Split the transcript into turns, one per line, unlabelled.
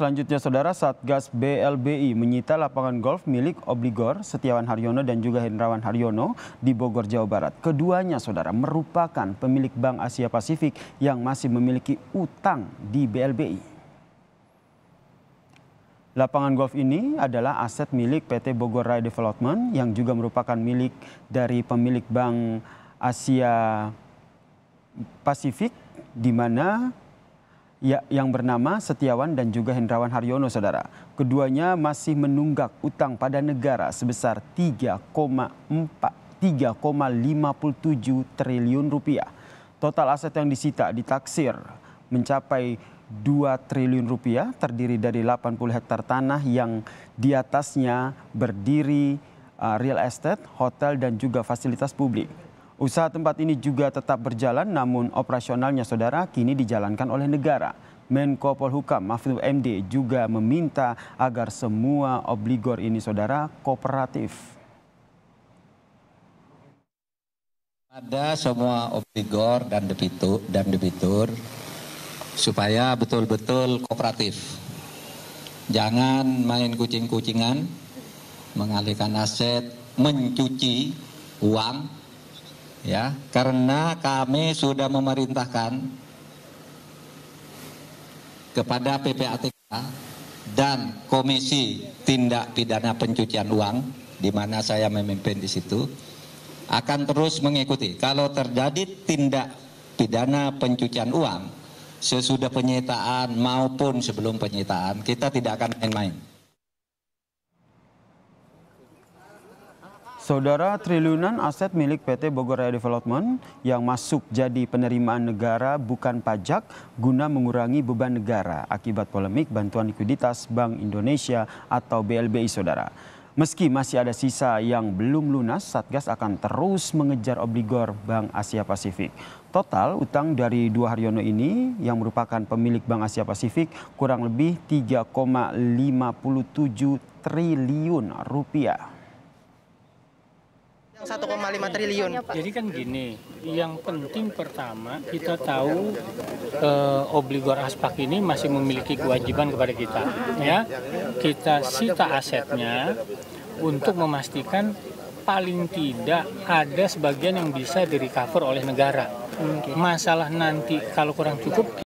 selanjutnya saudara Satgas BLBI menyita lapangan golf milik obligor Setiawan Haryono dan juga Hendrawan Haryono di Bogor, Jawa Barat. Keduanya saudara merupakan pemilik Bank Asia Pasifik yang masih memiliki utang di BLBI. Lapangan golf ini adalah aset milik PT Bogor Rai Development yang juga merupakan milik dari pemilik Bank Asia Pasifik di mana ya, yang bernama Setiawan dan juga Hendrawan Haryono, saudara. Keduanya masih menunggak utang pada negara sebesar 3,4 3,57 triliun rupiah. Total aset yang disita ditaksir mencapai 2 triliun rupiah terdiri dari 80 hektar tanah yang di atasnya berdiri uh, real estate, hotel dan juga fasilitas publik. Usaha tempat ini juga tetap berjalan namun operasionalnya saudara kini dijalankan oleh negara. Menko Polhukam Mahfud MD juga meminta agar semua obligor ini saudara kooperatif.
Ada semua obligor dan debitur dan debitur supaya betul-betul kooperatif. Jangan main kucing-kucingan, mengalihkan aset, mencuci uang ya karena kami sudah memerintahkan kepada PPATK dan Komisi Tindak Pidana Pencucian Uang di mana saya memimpin di situ akan terus mengikuti kalau terjadi tindak pidana pencucian uang sesudah penyitaan maupun sebelum penyitaan kita tidak akan main-main.
Saudara triliunan aset milik PT Bogor Raya Development yang masuk jadi penerimaan negara bukan pajak guna mengurangi beban negara akibat polemik bantuan likuiditas Bank Indonesia atau BLBI Saudara. Meski masih ada sisa yang belum lunas, Satgas akan terus mengejar obligor Bank Asia Pasifik. Total utang dari dua Haryono ini yang merupakan pemilik Bank Asia Pasifik kurang lebih 3,57 triliun rupiah.
1,5 triliun. Iya, Jadi kan gini, yang penting pertama kita tahu eh, obligor aspak ini masih memiliki kewajiban kepada kita, ya. Kita sita asetnya untuk memastikan paling tidak ada sebagian yang bisa direcover oleh negara. Masalah nanti kalau kurang cukup